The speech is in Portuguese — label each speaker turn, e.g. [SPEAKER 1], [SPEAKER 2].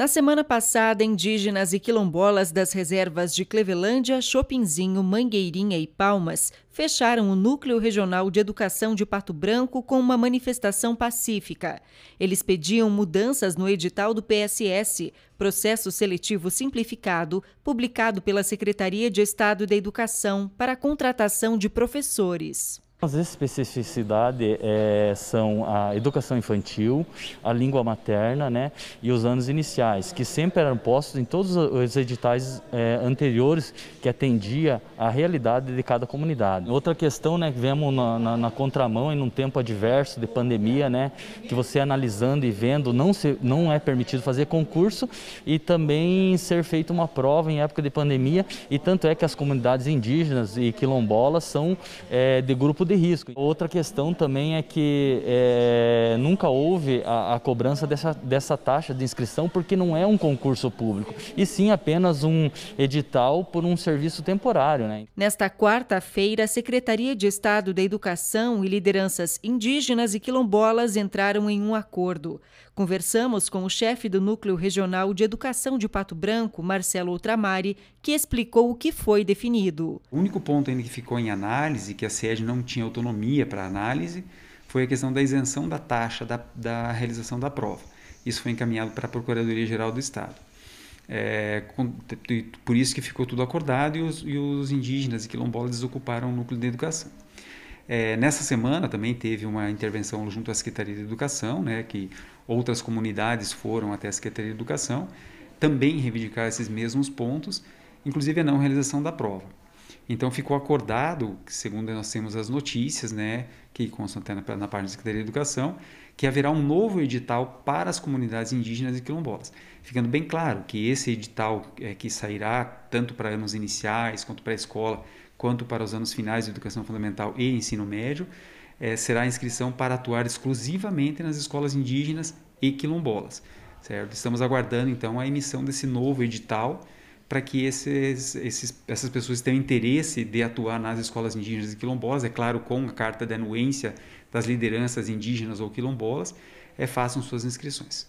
[SPEAKER 1] Na semana passada, indígenas e quilombolas das reservas de Clevelândia, Chopinzinho, Mangueirinha e Palmas fecharam o Núcleo Regional de Educação de Pato Branco com uma manifestação pacífica. Eles pediam mudanças no edital do PSS, Processo Seletivo Simplificado, publicado pela Secretaria de Estado da Educação para a contratação de professores.
[SPEAKER 2] As especificidades é, são a educação infantil, a língua materna né, e os anos iniciais, que sempre eram postos em todos os editais é, anteriores que atendia à realidade de cada comunidade. Outra questão né, que vemos na, na, na, contramão e num tempo adverso de pandemia, né, que você analisando e vendo, não, se, não é permitido fazer concurso e também ser feita uma prova em época de pandemia, e tanto é que as comunidades indígenas e quilombolas são é, de grupo de risco. Outra questão também é que é, nunca houve a, a, cobrança dessa, dessa taxa de inscrição porque não é um concurso público, e sim apenas um edital por um serviço temporário. Né?
[SPEAKER 1] Nesta quarta-feira, a Secretaria de Estado da Educação e lideranças indígenas e quilombolas entraram em um acordo. Conversamos com o chefe do Núcleo Regional de Educação de Pato Branco, Marcelo Ultramari, que explicou o que foi definido.
[SPEAKER 3] O único ponto ainda que ficou em análise, que a SED não tinha autonomia para análise, foi a questão da isenção da taxa da, da realização da prova. Isso foi encaminhado para a Procuradoria-Geral do Estado. É, por isso que ficou tudo acordado e os, e os indígenas e quilombolas desocuparam o núcleo de educação. É, nessa semana também teve uma intervenção junto à Secretaria de Educação, né, que outras comunidades foram até a Secretaria de Educação também reivindicar esses mesmos pontos, inclusive a não realização da prova. Então ficou acordado, segundo nós temos as notícias, né, que constam até na, na página da Secretaria de Educação, que haverá um novo edital para as comunidades indígenas e quilombolas. Ficando bem claro que esse edital é, que sairá tanto para anos iniciais, quanto para a escola, quanto para os anos finais de educação fundamental e ensino médio, é, será a inscrição para atuar exclusivamente nas escolas indígenas e quilombolas. Certo? Estamos aguardando então a emissão desse novo edital para que esses, esses, essas pessoas tenham interesse de atuar nas escolas indígenas e quilombolas, é claro, com a carta de anuência das lideranças indígenas ou quilombolas, é, façam suas inscrições.